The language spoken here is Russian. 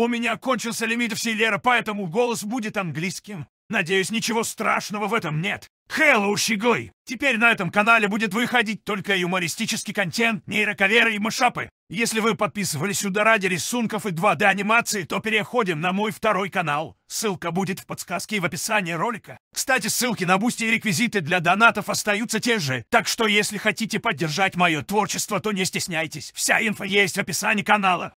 У меня кончился лимит Вселера, поэтому голос будет английским. Надеюсь, ничего страшного в этом нет. Hello, щеглы! Теперь на этом канале будет выходить только юмористический контент, нейроковеры и мышапы. Если вы подписывались сюда ради рисунков и 2D-анимации, то переходим на мой второй канал. Ссылка будет в подсказке и в описании ролика. Кстати, ссылки на бусти и реквизиты для донатов остаются те же. Так что, если хотите поддержать мое творчество, то не стесняйтесь. Вся инфа есть в описании канала.